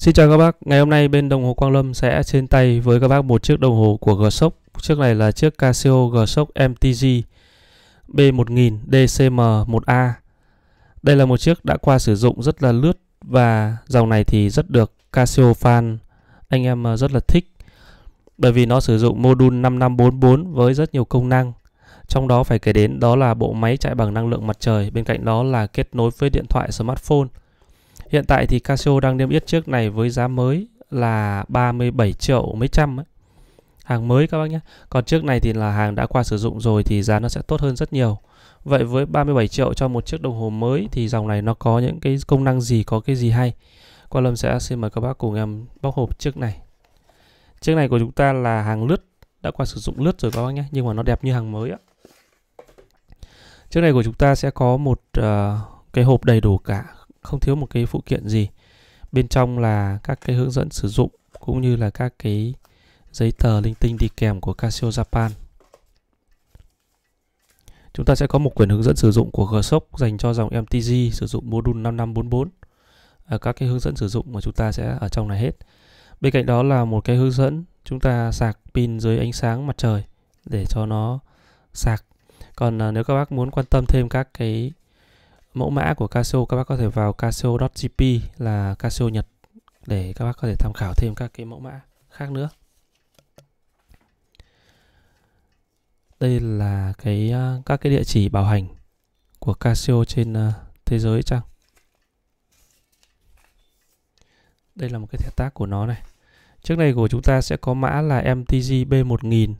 Xin chào các bác, ngày hôm nay bên đồng hồ Quang Lâm sẽ trên tay với các bác một chiếc đồng hồ của G-Shock Chiếc này là chiếc Casio G-Shock MTG B1000 DCM1A Đây là một chiếc đã qua sử dụng rất là lướt và dòng này thì rất được Casio fan anh em ờ, rất là thích bởi vì nó sử dụng module 5544 với rất nhiều công năng trong đó phải kể đến đó là bộ máy chạy bằng năng lượng mặt trời bên cạnh đó là kết nối với điện thoại smartphone Hiện tại thì Casio đang niêm yết chiếc này với giá mới là 37 triệu mấy trăm ấy. Hàng mới các bác nhé. Còn chiếc này thì là hàng đã qua sử dụng rồi thì giá nó sẽ tốt hơn rất nhiều. Vậy với 37 triệu cho một chiếc đồng hồ mới thì dòng này nó có những cái công năng gì, có cái gì hay? Quang Lâm sẽ xin mời các bác cùng em bóc hộp chiếc này. Chiếc này của chúng ta là hàng lướt, đã qua sử dụng lướt rồi các bác nhé. Nhưng mà nó đẹp như hàng mới á. Chiếc này của chúng ta sẽ có một uh, cái hộp đầy đủ cả không thiếu một cái phụ kiện gì bên trong là các cái hướng dẫn sử dụng cũng như là các cái giấy tờ linh tinh đi kèm của Casio Japan chúng ta sẽ có một quyển hướng dẫn sử dụng của G-Shock dành cho dòng MTG sử dụng module 5544 à, các cái hướng dẫn sử dụng mà chúng ta sẽ ở trong này hết bên cạnh đó là một cái hướng dẫn chúng ta sạc pin dưới ánh sáng mặt trời để cho nó sạc còn à, nếu các bác muốn quan tâm thêm các cái mẫu mã của Casio các bác có thể vào casio.gp là Casio Nhật để các bác có thể tham khảo thêm các cái mẫu mã khác nữa. Đây là cái ờ, các cái địa chỉ bảo hành của Casio trên ờ, thế giới chăng? Đây là một cái thẻ tác của nó này. Trước này của chúng ta sẽ có mã là MTG B1000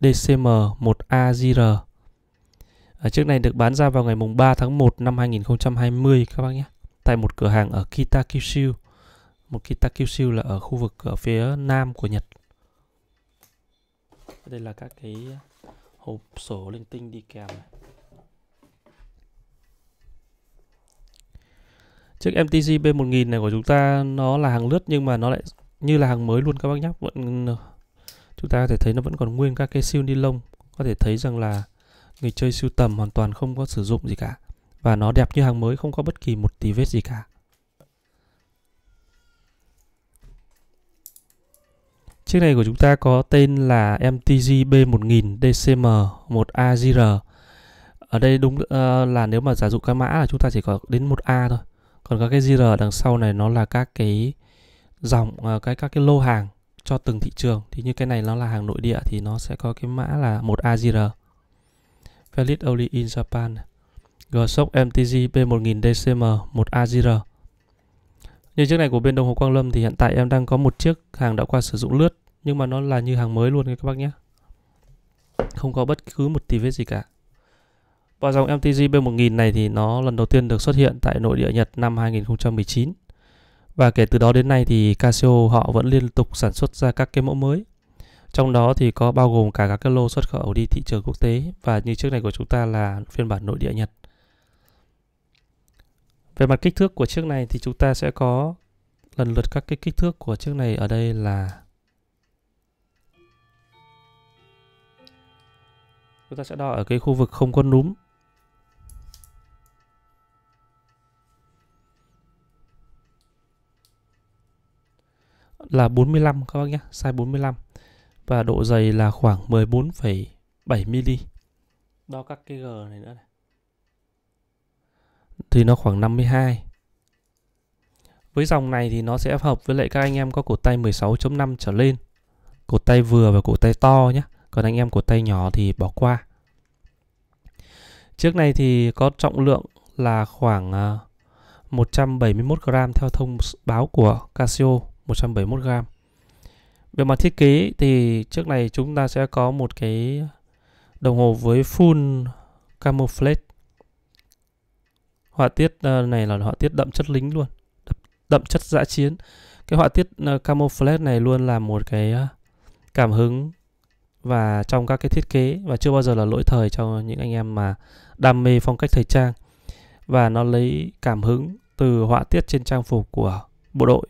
DCM1AGR À, chiếc này được bán ra vào ngày mùng 3 tháng 1 năm 2020 các bác nhé. Tại một cửa hàng ở Kitakyushu. Một Kitakyushu là ở khu vực ở phía nam của Nhật. Đây là các cái hộp sổ linh tinh đi kèm này. Chiếc MTG B1000 này của chúng ta nó là hàng lướt nhưng mà nó lại như là hàng mới luôn các bác nhé. Vẫn chúng ta có thể thấy nó vẫn còn nguyên các cái siêu ni lông. Có thể thấy rằng là người chơi sưu tầm hoàn toàn không có sử dụng gì cả và nó đẹp như hàng mới không có bất kỳ một tí vết gì cả Chiếc này của chúng ta có tên là MTG B1000 DCM1AGR Ở đây đúng uh, là nếu mà giả dụ cái mã là chúng ta chỉ có đến 1A thôi Còn các cái GR đằng sau này nó là các cái dòng, uh, cái các cái lô hàng cho từng thị trường Thì như cái này nó là hàng nội địa thì nó sẽ có cái mã là 1AGR valid only in Japan. G-Shock MTG P1000DCM 1AGR. Như chiếc này của bên Đồng Hồ Quang Lâm thì hiện tại em đang có một chiếc hàng đã qua sử dụng lướt nhưng mà nó là như hàng mới luôn các bác nhé. Không có bất cứ một tí vết gì cả. Và dòng MTG B1000 này thì nó lần đầu tiên được xuất hiện tại nội địa Nhật năm 2019. Và kể từ đó đến nay thì Casio họ vẫn liên tục sản xuất ra các cái mẫu mới. Trong đó thì có bao gồm cả các cái lô xuất khẩu đi thị trường quốc tế và như chiếc này của chúng ta là phiên bản nội địa Nhật. Về mặt kích thước của chiếc này thì chúng ta sẽ có lần lượt các cái kích thước của chiếc này ở đây là chúng ta sẽ đo ở cái khu vực không có núm là 45 các bác nhé, size 45 và độ dày là khoảng 14,7mm. Đo các cái G này nữa này. Thì nó khoảng 52. Với dòng này thì nó sẽ hợp với lại các anh em có cột tay 16.5 trở lên. Cột tay vừa và cột tay to nhé. Còn anh em cột tay nhỏ thì bỏ qua. Chiếc này thì có trọng lượng là khoảng 171g à, theo thông báo của Casio 171g về mặt thiết kế thì trước này chúng ta sẽ có một cái đồng hồ với full camouflage họa tiết ờ, này là họa tiết đậm chất lính luôn đậm chất dã chiến cái họa tiết ờ, camouflage này luôn là một cái ờ, cảm hứng và trong các cái thiết kế và chưa bao giờ là lỗi thời cho những anh em mà đam mê phong cách thời trang và nó lấy cảm hứng từ họa tiết trên trang phục của bộ đội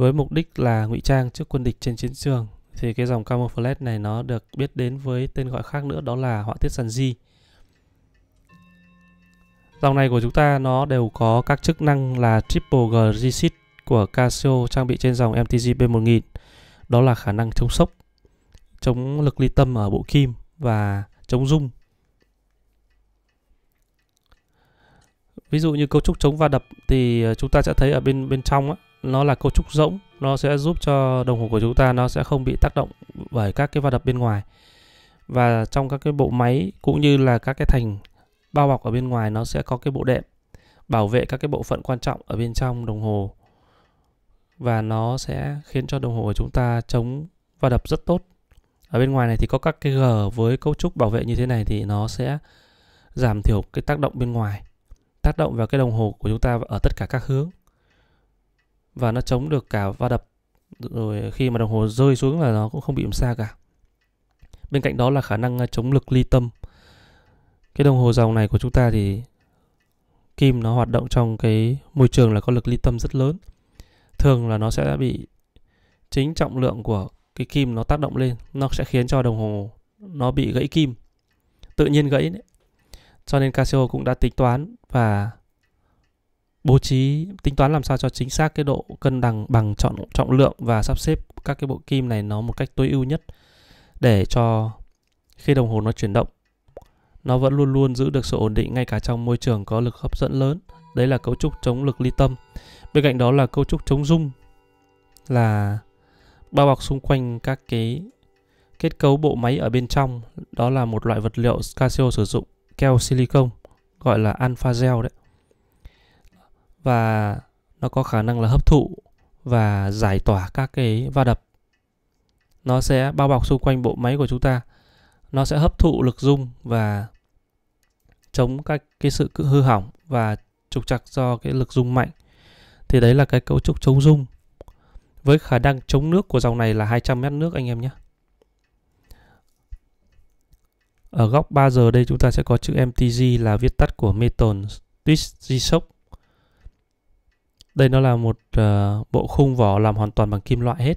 với mục đích là ngụy trang trước quân địch trên chiến trường thì cái dòng camouflage này nó được biết đến với tên gọi khác nữa đó là họa tiết sàn di dòng này của chúng ta nó đều có các chức năng là triple g resist của Casio trang bị trên dòng MTG B1000 đó là khả năng chống sốc chống lực ly tâm ở bộ kim và chống rung ví dụ như cấu trúc chống va đập thì ờ, chúng ta sẽ thấy ở bên bên trong á, nó là cấu trúc rỗng nó sẽ giúp cho đồng hồ của chúng ta nó sẽ không bị tác động bởi các cái va đập bên ngoài và trong các cái bộ máy cũng như là các cái thành bao bọc ở bên ngoài nó sẽ có cái bộ đệm bảo vệ các cái bộ phận quan trọng ở bên trong đồng hồ và nó sẽ khiến cho đồng hồ của chúng ta chống va đập rất tốt ở bên ngoài này thì có các cái gờ với cấu trúc bảo vệ như thế này thì nó sẽ giảm thiểu cái tác động bên ngoài tác động vào cái đồng hồ của chúng ta ở tất cả các hướng và nó chống được cả va đập rồi khi mà đồng hồ rơi xuống là nó cũng không bị làm xa cả bên cạnh đó là khả năng ờ, chống lực ly tâm cái đồng hồ dòng này của chúng ta thì kim nó hoạt động trong cái môi trường là có lực ly tâm rất lớn thường là nó sẽ bị chính trọng lượng của cái kim nó tác động lên nó sẽ khiến cho đồng hồ nó bị gãy kim tự nhiên gãy đấy. cho nên Casio cũng đã tính toán và bố trí tính toán làm sao cho chính xác cái độ cân bằng bằng trọng trọng lượng và sắp xếp các cái bộ kim này nó một cách tối ưu nhất để cho khi đồng hồ nó chuyển động nó vẫn luôn luôn giữ được sự ổn định ngay cả trong môi trường có lực hấp dẫn lớn đấy là cấu trúc chống lực ly tâm bên cạnh đó là cấu trúc chống rung là bao bọc xung quanh các cái kết cấu bộ máy ở bên trong đó là một loại vật liệu Casio sử dụng keo silicon gọi là alpha gel đấy và nó có khả năng là hấp thụ và giải tỏa các cái va đập nó sẽ bao bọc xung quanh bộ máy của chúng ta nó sẽ hấp thụ lực dung và chống các cái sự hư hỏng và trục trặc do cái lực dung mạnh thì đấy là cái cấu trúc chống dung với khả năng chống nước của dòng này là 200 mét nước anh em nhé ở góc 3 giờ đây chúng ta sẽ có chữ MTG là viết tắt của Meton Twist G-Shock đây nó là một uh, bộ khung vỏ làm hoàn toàn bằng kim loại hết.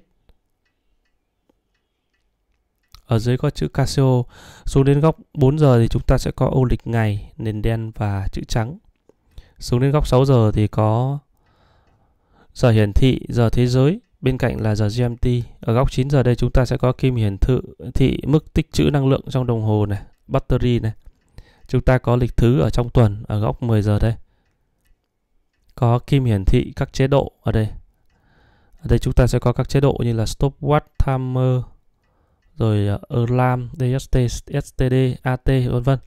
Ở dưới có chữ Casio. Xuống đến góc 4 giờ thì chúng ta sẽ có ô lịch ngày, nền đen và chữ trắng. Xuống đến góc 6 giờ thì có giờ hiển thị, giờ thế giới. Bên cạnh là giờ GMT. Ở góc 9 giờ đây chúng ta sẽ có kim hiển thị, thị mức tích trữ năng lượng trong đồng hồ này, battery này. Chúng ta có lịch thứ ở trong tuần ở góc 10 giờ đây có kim hiển thị các chế độ ở đây ở đây chúng ta sẽ có các chế độ như là stopwatch timer rồi ờ, alarm DST, STD, AT vân vân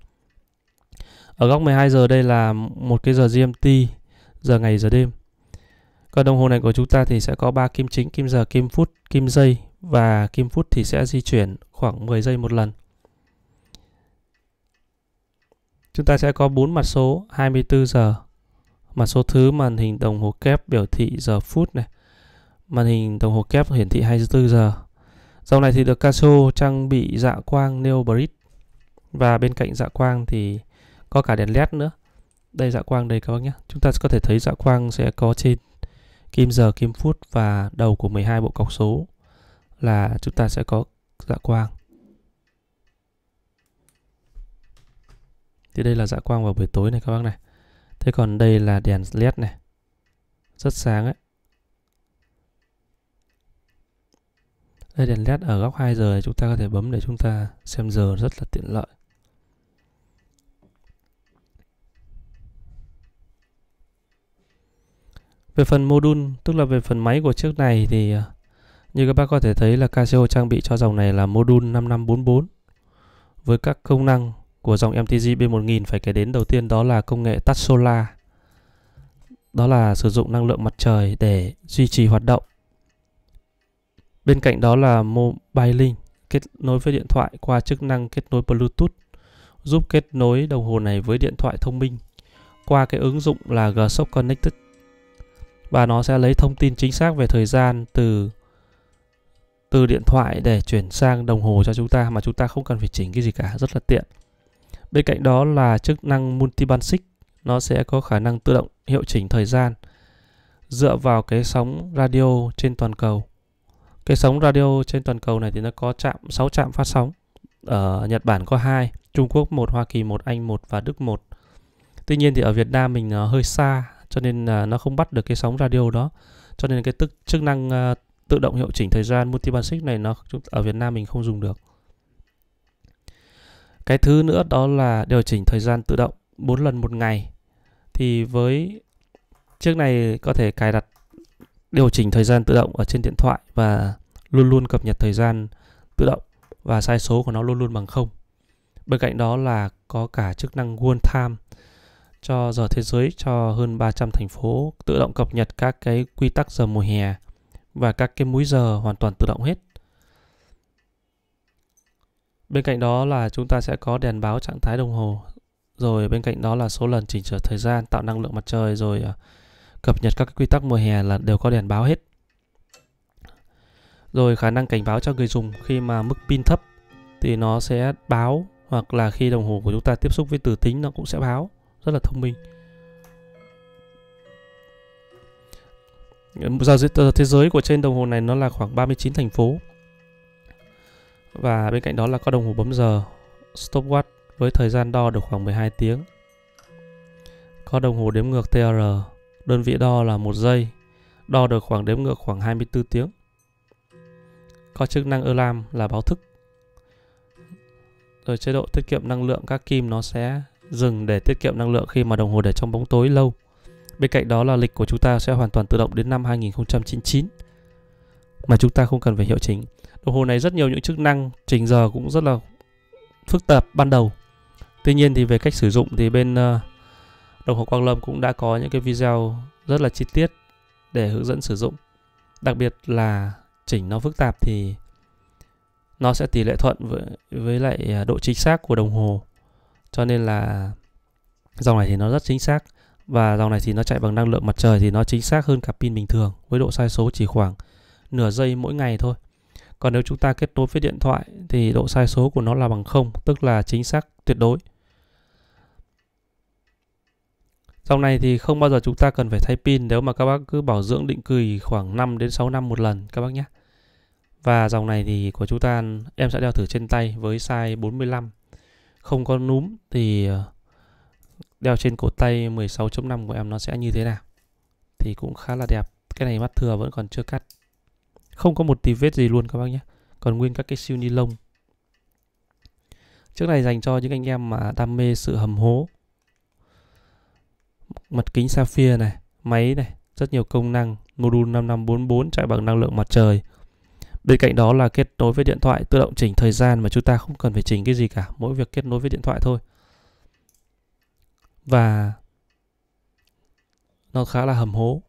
ở góc 12 giờ đây là một cái giờ GMT giờ ngày giờ đêm còn đồng hồ này của chúng ta thì sẽ có ba kim chính kim giờ kim phút kim giây và kim phút thì sẽ di chuyển khoảng 10 giây một lần chúng ta sẽ có bốn mặt số 24 giờ mà số thứ màn hình đồng hồ kép biểu thị giờ phút này. Màn hình đồng hồ kép hiển thị 24 giờ. Dòng này thì được Casio trang bị dạ quang Neo Bridge. Và bên cạnh dạ quang thì có cả đèn led nữa. Đây dạ quang đây các bác nhé. Chúng ta có thể thấy dạ quang sẽ có trên kim giờ, kim phút và đầu của 12 bộ cọc số là chúng ta sẽ có dạ quang. Thì đây là dạ quang vào buổi tối này các bác này. Thế còn đây là đèn LED này. Rất sáng ấy. Đây đèn LED ở góc 2 giờ chúng ta có thể bấm để chúng ta xem giờ rất là tiện lợi. Về phần module, tức là về phần máy của chiếc này thì à, như các bác có thể thấy là Casio trang bị cho dòng này là module 5544 với các công năng của dòng MTG B1000 phải kể đến đầu tiên đó là công nghệ tắt solar. Đó là sử dụng năng lượng mặt trời để duy trì hoạt động. Bên cạnh đó là Mobile Link kết nối với điện thoại qua chức năng kết nối Bluetooth giúp kết nối đồng hồ này với điện thoại thông minh qua cái ứng dụng là G-Shock Connected và nó sẽ lấy thông tin chính xác về thời gian từ từ điện thoại để chuyển sang đồng hồ cho chúng ta mà chúng ta không cần phải chỉnh cái gì cả rất là tiện Bên cạnh đó là chức năng sync nó sẽ có khả năng tự động hiệu chỉnh thời gian dựa vào cái sóng radio trên toàn cầu. Cái sóng radio trên toàn cầu này thì nó có chạm 6 trạm phát sóng. Ở Nhật Bản có 2, Trung Quốc 1, Hoa Kỳ 1, Anh 1 và Đức 1. Tuy nhiên thì ở Việt Nam mình ờ, hơi xa cho nên là ờ, nó không bắt được cái sóng radio đó. Cho nên cái tức chức năng ờ, tự động hiệu chỉnh thời gian sync này nó ở Việt Nam mình không dùng được. Cái thứ nữa đó là điều chỉnh thời gian tự động 4 lần một ngày. Thì với chiếc này có thể cài đặt điều chỉnh thời gian tự động ở trên điện thoại và luôn luôn cập nhật thời gian tự động và sai số của nó luôn luôn bằng không. Bên cạnh đó là có cả chức năng World Time cho giờ thế giới cho hơn 300 thành phố tự động cập nhật các cái quy tắc giờ mùa hè và các cái múi giờ hoàn toàn tự động hết. Bên cạnh đó là chúng ta sẽ có đèn báo trạng thái đồng hồ, rồi bên cạnh đó là số lần chỉnh sửa thời gian tạo năng lượng mặt trời rồi ờ, cập nhật các quy tắc mùa hè là đều có đèn báo hết. Rồi khả năng cảnh báo cho người dùng khi mà mức pin thấp thì nó sẽ báo hoặc là khi đồng hồ của chúng ta tiếp xúc với từ tính nó cũng sẽ báo, rất là thông minh. Giao ờ, thế giới của trên đồng hồ này nó là khoảng 39 thành phố và bên cạnh đó là có đồng hồ bấm giờ stopwatch với thời gian đo được khoảng 12 tiếng. Có đồng hồ đếm ngược TR, đơn vị đo là 1 giây, đo được khoảng đếm ngược khoảng 24 tiếng. Có chức năng alarm là báo thức. Rồi chế độ tiết kiệm năng lượng các kim nó sẽ dừng để tiết kiệm năng lượng khi mà đồng hồ để trong bóng tối lâu. Bên cạnh đó là lịch của chúng ta sẽ hoàn toàn tự động đến năm 2099 mà chúng ta không cần phải hiệu chỉnh. Đồng hồ này rất nhiều những chức năng, chỉnh giờ cũng rất là phức tạp ban đầu. Tuy nhiên thì về cách sử dụng thì bên ờ, đồng hồ Quang Lâm cũng đã có những cái video rất là chi tiết để hướng dẫn sử dụng. Đặc biệt là chỉnh nó phức tạp thì nó sẽ tỷ lệ thuận với, với lại ờ, độ chính xác của đồng hồ. Cho nên là dòng này thì nó rất chính xác và dòng này thì nó chạy bằng năng lượng mặt trời thì nó chính xác hơn cả pin bình thường với độ sai số chỉ khoảng nửa giây mỗi ngày thôi còn nếu chúng ta kết nối với điện thoại thì độ sai số của nó là bằng 0, tức là chính xác tuyệt đối. Sau này thì không bao giờ chúng ta cần phải thay pin nếu mà các bác cứ bảo dưỡng định kỳ khoảng 5 đến 6 năm một lần các bác nhé. Và dòng này thì của chúng ta em sẽ đeo thử trên tay với size 45. Không có núm thì ờ, đeo trên cổ tay 16.5 của em nó sẽ như thế nào. Thì cũng khá là đẹp. Cái này mắt thừa vẫn còn chưa cắt không có một tí vết gì luôn các bác nhé còn nguyên các cái siêu ni lông chiếc này dành cho những anh em mà đam mê sự hầm hố mặt kính sapphire này máy này rất nhiều công năng module 5544 chạy bằng năng lượng mặt trời bên cạnh đó là kết nối với điện thoại tự động chỉnh thời gian mà chúng ta không cần phải chỉnh cái gì cả mỗi việc kết nối với điện thoại thôi và nó khá là hầm hố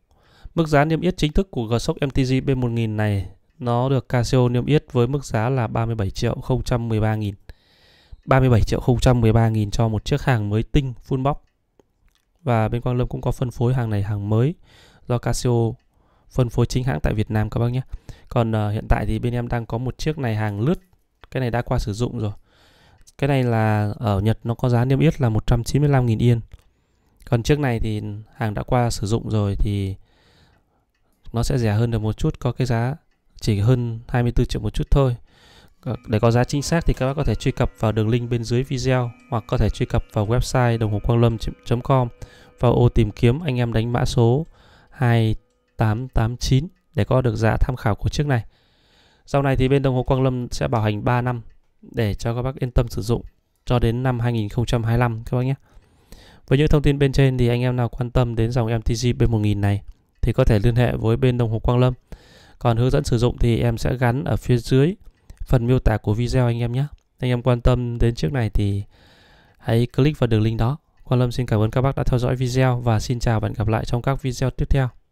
Mức giá niêm yết chính thức của G-Shock MTG B1000 này nó được Casio niêm yết với mức giá là 37 triệu 013 nghìn. 37 triệu 013 nghìn cho một chiếc hàng mới tinh full box. Và bên Quang Lâm cũng có phân phối hàng này hàng mới do Casio phân phối chính hãng tại Việt Nam các bác nhé. Còn uh, hiện tại thì bên em đang có một chiếc này hàng lướt. Cái này đã qua sử dụng rồi. Cái này là ở Nhật nó có giá niêm yết là 195.000 yên. Còn chiếc này thì hàng đã qua sử dụng rồi thì nó sẽ rẻ hơn được một chút có cái giá chỉ hơn 24 triệu một chút thôi ờ, để có giá chính xác thì các bác có thể truy cập vào đường link bên dưới video hoặc có thể truy cập vào website đồng hồ quang lâm.com vào ô tìm kiếm anh em đánh mã số 2889 để có được giá tham khảo của chiếc này. Sau này thì bên đồng hồ Quang Lâm sẽ bảo hành 3 năm để cho các bác yên tâm sử dụng cho đến năm 2025 các bác nhé. Với những thông tin bên trên thì anh em nào quan tâm đến dòng MTG B1000 này thì có thể liên hệ với bên đồng hồ Quang Lâm. Còn hướng dẫn sử dụng thì em sẽ gắn ở phía dưới phần miêu tả của video anh em nhé. Anh em quan tâm đến chiếc này thì hãy click vào đường link đó. Quang Lâm xin cảm ơn các bác đã theo dõi video và xin chào và hẹn gặp lại trong các video tiếp theo.